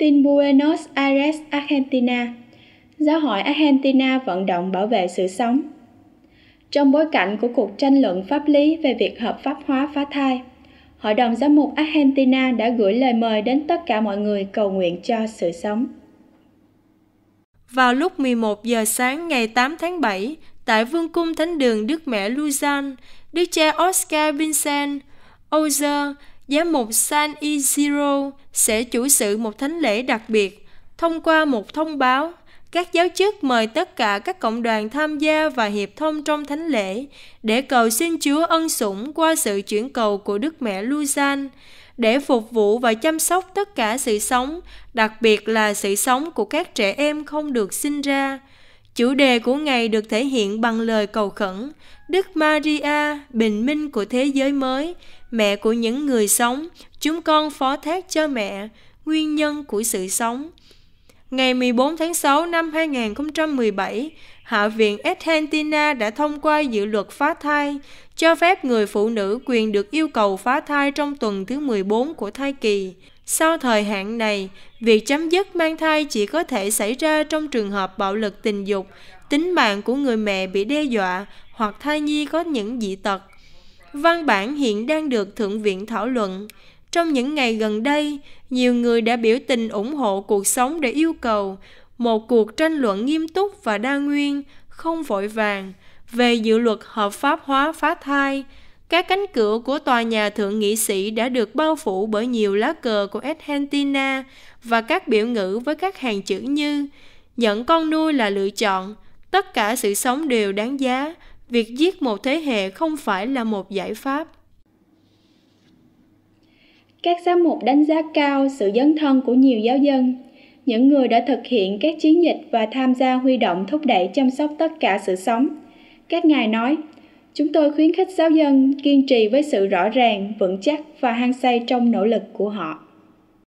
tin Buenos Aires, Argentina. Giáo hội Argentina vận động bảo vệ sự sống. Trong bối cảnh của cuộc tranh luận pháp lý về việc hợp pháp hóa phá thai, Hội đồng Giám mục Argentina đã gửi lời mời đến tất cả mọi người cầu nguyện cho sự sống. Vào lúc 11 giờ sáng ngày 8 tháng 7, tại Vương cung Thánh đường Đức Mẹ Luzan, Đức cha Oscar Vincent Ozer giám mục San Isidro sẽ chủ sự một thánh lễ đặc biệt thông qua một thông báo các giáo chức mời tất cả các cộng đoàn tham gia và hiệp thông trong thánh lễ để cầu xin Chúa ân sủng qua sự chuyển cầu của Đức Mẹ Luzan để phục vụ và chăm sóc tất cả sự sống, đặc biệt là sự sống của các trẻ em không được sinh ra. Chủ đề của ngày được thể hiện bằng lời cầu khẩn Đức Maria, bình minh của thế giới mới, mẹ của những người sống, chúng con phó thác cho mẹ, nguyên nhân của sự sống. Ngày 14 tháng 6 năm 2017, Hạ viện Argentina đã thông qua dự luật phá thai, cho phép người phụ nữ quyền được yêu cầu phá thai trong tuần thứ 14 của thai kỳ. Sau thời hạn này, việc chấm dứt mang thai chỉ có thể xảy ra trong trường hợp bạo lực tình dục, tính mạng của người mẹ bị đe dọa hoặc thai nhi có những dị tật. Văn bản hiện đang được Thượng viện thảo luận. Trong những ngày gần đây, nhiều người đã biểu tình ủng hộ cuộc sống để yêu cầu một cuộc tranh luận nghiêm túc và đa nguyên, không vội vàng, về dự luật hợp pháp hóa phá thai các cánh cửa của tòa nhà thượng nghị sĩ đã được bao phủ bởi nhiều lá cờ của Argentina và các biểu ngữ với các hàng chữ như nhận con nuôi là lựa chọn, tất cả sự sống đều đáng giá, việc giết một thế hệ không phải là một giải pháp. Các giám mục đánh giá cao sự dấn thân của nhiều giáo dân, những người đã thực hiện các chiến dịch và tham gia huy động thúc đẩy chăm sóc tất cả sự sống. Các ngài nói, Chúng tôi khuyến khích giáo dân kiên trì với sự rõ ràng, vững chắc và hăng say trong nỗ lực của họ.